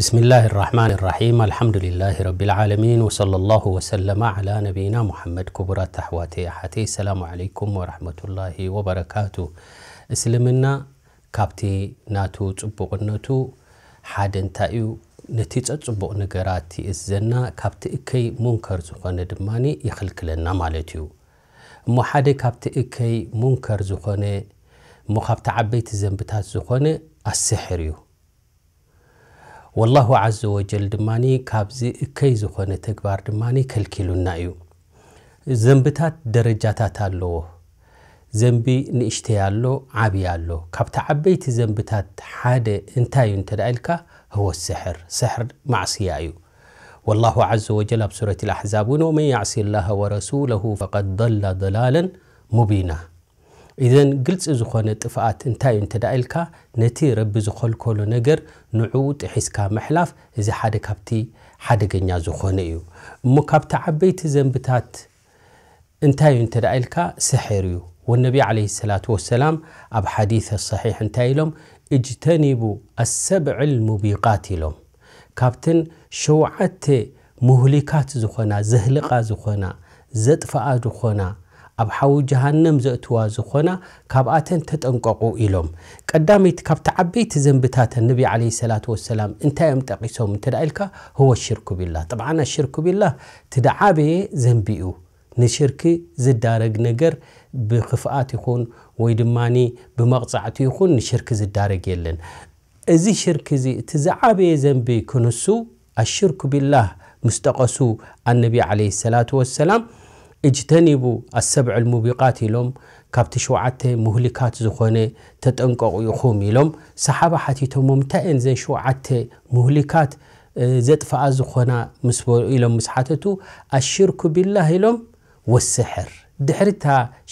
بسم الله الرحمن الرحيم الحمد لله رب العالمين وصلى الله وسلم على نبينا محمد كبرى تحواتي أحتي السلام عليكم ورحمة الله وبركاته اسلمنا كابتي ناتو تبقنتو حد انتايو نتيجة تبقى نقراتي الزنا كابتي اكي منكر زخان دماني يخلقلنا مالتيو እሞ ሓደ كابتي እከይ ሙንከር ዝኾነ እሞ عبيت زنبتات ዘንብታት ዝኾነ والله عز وجل دماني كابزي كي زخونة تكبار دماني كالكيلو نايو زنبتات درجاتات اللو زنبي نشتيا اللو عبيا اللو كابتا عبيت زنبتات حادة انتايو انتدعيلك هو السحر سحر معصيايو والله عز وجل بسورة الأحزاب ومن يعصي الله ورسوله فقد ضل ضلالا مبينا إذا قلت إذا طفعات انتاي انت دائلك نتي رب زخل كولو نقر نعود حسكا محلاف إذا حدا كابتي حدا قنيا زخنة يو مو كابتا عبيت زنبتات انتاي انت دائلك سحر يو والنبي عليه الصلاة والسلام أب حديث الصحيح انتاي لهم اجتنبوا السبع المبيقات لهم كابتن شوعت مهلكات زخنة زهلقة زخنة زدفعة زخنة اب حو جهنم زئتوا زخنا كاباتن تتنققو إلوم قدامت كبت عبيت ذنبتات النبي عليه الصلاه والسلام انت امتقيسوم تدعيلك هو الشرك بالله طبعا الشرك بالله تدعابي ذنبيو نشرك زدارق نجر بخفات يكون ويدماني بمقطعات يكون نشرك زدارق يلن ازي شرك زي تزعابي ذنبي كنسو الشرك بالله مستقسو النبي عليه الصلاه والسلام اجتنبوا السبع الموبقات لهم كابتشوعات مهلكات زخونة تتنقق يخوم لهم سحابة حتي تممتئن زي شوعات مهلكات آه، زطفاء زخونة مسبوع لهم مسحاتتو الشرك بالله لهم والسحر ድሕሪታ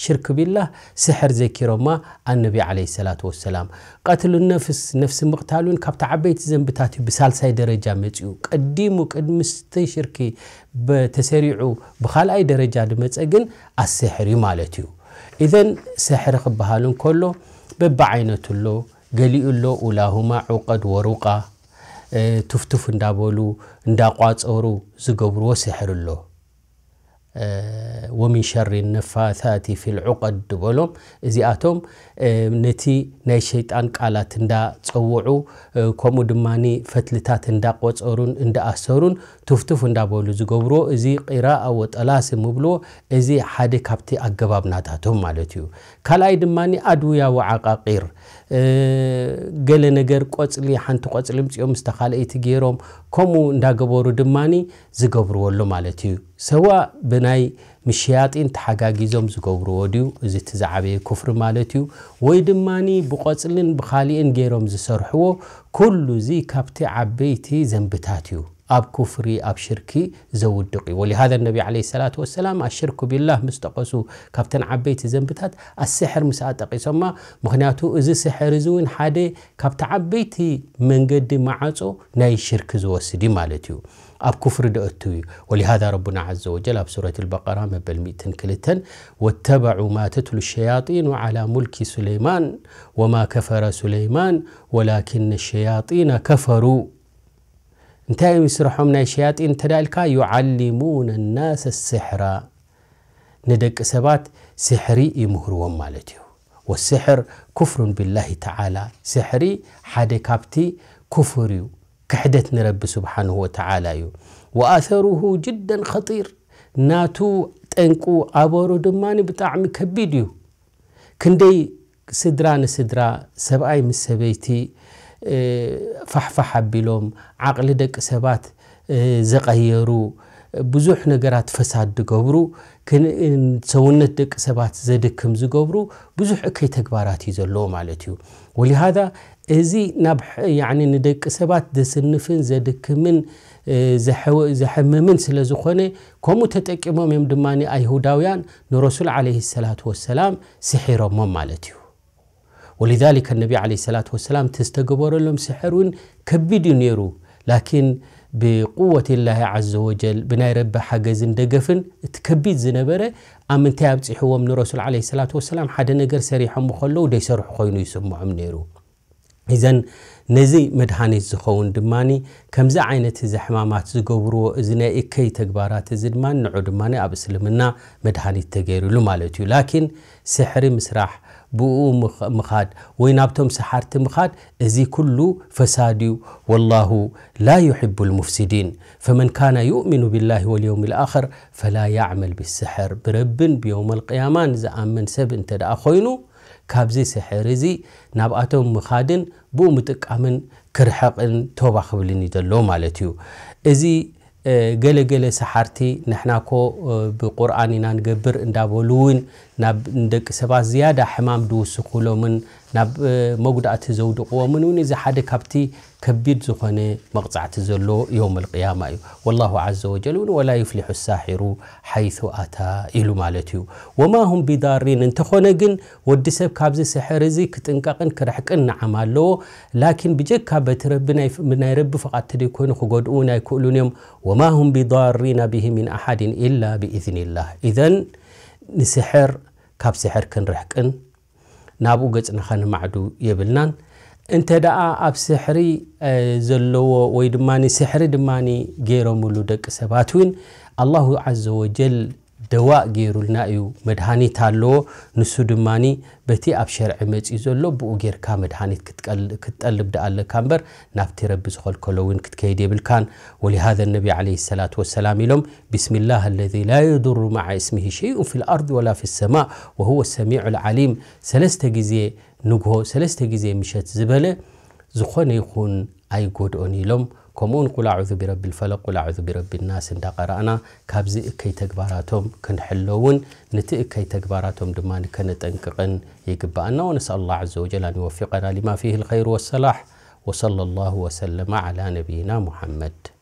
ሽርክ ቢላ ስሕር ዘኪሮማ ኣነቢ ለ ሰላት ወሰላም ቀትሉ ነፍስ ነፍሲ ምቕታል እውን ካብቲ ዓበይቲ ዘንብታት እዩ ብሳልሳይ ደረጃ መፅኡ ቀዲሙ ቅድሚ ስተይ ሽርኪ ተሰሪዑ ብካልኣይ ደረጃ ድመፀ ግን ኣስሕር እዩ ማለት እዩ እዘን ስሕሪ ክበሃሉ እንከሎ በቢ ዓይነቱ ኣሎ ገሊኡ ሎ ኡላሁማ ዑቀድ ወሩቃ ትፍትፍ እንዳበሉ እንዳቋፀሩ ዝገብርዎ ስሕር ኣሎ ወሚን ሸሪ ነፋታቲ ልዑቀድ በሎም እዚኣቶም ነቲ ናይ ሸይጣን ቃላት እንዳፀውዑ ከምኡ ድማ ፈትልታት እንዳቆፀሩን እንዳኣሰሩን ትፍትፍ እንዳበሉ ዝገብርዎ እዚ ቂራኣ ወጠላስ ምብልዎ እዚ ሓደ ካብቲ ኣገባብናታቶም ማለት እዩ ካልኣይ ድማ ኣድውያ ወዓቃቂር ገለ ነገር ቆፅሊ ሓንቲ ቆፅሊ ምፅኦም ዝተካልአይቲ ገይሮም ከምኡ እንዳገበሩ ድማኒ ዝገብርዎሉ ማለት እዩ ሰዋ ብናይ ምሽያጢን ተሓጋጊዞም ዝገብርዎ ድዩ እዚ እቲ ዝዓበየ ክፍሪ ማለት እዩ ወይ ድማኒ ብቆፅልን ብካሊእን ገይሮም ዝሰርሕዎ ኩሉ እዚ ካብቲ ዓበይቲ ዘንብታት እዩ أب كفري أب شركي زود دقي ولهذا النبي عليه الصلاة والسلام الشرك بالله مستقسو كابتن عبيت زنبتات السحر مساتقي ثم مخناتو إذا سحر زوين حادي كابتن عبيتي من قد ما معاتو ناي شرك زوسدي مالتي أب كفر دوتوي ولهذا ربنا عز وجل في سوره البقرة مبل ميتن كلتن واتبعوا ما تتلو الشياطين على ملك سليمان وما كفر سليمان ولكن الشياطين كفروا እንታይ እዮም ይስርሖም ናይ ሸያጢን እንተ ዳ ኢልካ ዩዓሊሙና ናስ ስሕራ ንደቂ ሰባት ስሕሪ ይምህርዎም ማለት እዩ ወስሕር ኩፍሩን ብላሂ ተዓላ ስሕሪ ሓደ ካብቲ ኩፍር እዩ ክሕደት ንረቢ ስብሓንሁ ወተዓላ እዩ ወኣሰሩሁ ጅደን ኸጢር ናቱ ጠንቁ ኣበሩ ድማ ብጣዕሚ ከቢድ እዩ ክንደይ ስድራ ንስድራ ሰብኣይ ምስ ሰበይቲ فحفح بلوم عقل دك سبات زغيرو بزوح نقرات فساد دقبرو كن سوون دك سبات زدكم زقبرو بزوح اكي تقبارات يزلو مالتيو ولهذا ازي نبح يعني ندك سبات دس النفن زدك من زحو زحم من سلا زخونه كومو تتك يمدماني ايهوداويان نرسول عليه السلام والسلام سحيرو مالتيو ولذلك النبي عليه الصلاة والسلام تستقبر لهم سحر كبد نيرو لكن بقوة الله عز وجل بناي رب حجز دقفن تكبيد زنبرة أمن تابتح ومن رسول عليه الصلاة والسلام حدا نقر سريحا مخلو دي سرح خينو يسمعهم نيرو إذن نزي مدحاني زخون دماني كم زعينة زحمامات زقوبرو إذن إكي تقبارات زدمان نعو دماني أبسلمنا مدحاني تغيرو لمالتو لكن سحر مسرح بو مخاد ابتم سحرت مخاد ازي كله فساد والله لا يحب المفسدين فمن كان يؤمن بالله واليوم الآخر فلا يعمل بالسحر برب بيوم القيامة زأمن سب انت دا خوينو ካብዚ ስሕር እዚ ናብኣቶም ምኻድን ብኡ ምጥቃምን ክርሐቕን ቶባ ክብልን እዩ ዘሎ ማለት እዩ እዚ ገለገለ ሰሓርቲ ንሕናኮ ብቁርኣን ኢና ንገብር እንዳበሉ እውን ናብ ንደቂ ሰባት ዝያዳ ሕማም ድውስኽሎምን ناب مقدعت زود قومنون إذا حد كبتي كبير زخنة مقطعت زلو يوم القيامة والله عز وجل ولا يفلح الساحر حيث أتى إلو مالتيو وما هم بدارين انت خنقن ودسب كابز سحر زي كتنقاقن كرحك إن عمالو لكن بجك بتر بنا يرب فقط تريكون خقود أونا يكون يوم وما هم بدارين به من أحد إلا بإذن الله إذا نسحر كاب سحر كن رحكن ናብኡ ገፅና ከነማዕዱ የብልናን እንተ ደኣ ኣብ ስሕሪ ዘለዎ ወይ ድማ ስሕሪ ድማ ገይሮምሉ ደቂ ሰባት እውን ኣላሁ ዘ ወጀል دواء جيرولنا يو مدهاني تالو نسودماني بتي أبشر عمج إزولو بوجير كام مدهاني كتقلب ده على كامبر رب زخل كلوين كتكيد يبل كان ولهذا النبي عليه الصلاة والسلام يلوم بسم الله الذي لا يضر مع اسمه شيء في الأرض ولا في السماء وهو السميع العليم سلست جزية نجهو سلست جزية مشت زبلة زخون يخون أي قد أنيلوم كمون قل أعوذ برب الفلق قل أعوذ برب الناس إن قرأنا كابزي كي تكبراتهم كن حلون نتئ كي تكبراتهم دمان كنت أنكقن يكبأنا ونسأل الله عز وجل أن يوفقنا لما فيه الخير والصلاح وصلى الله وسلم على نبينا محمد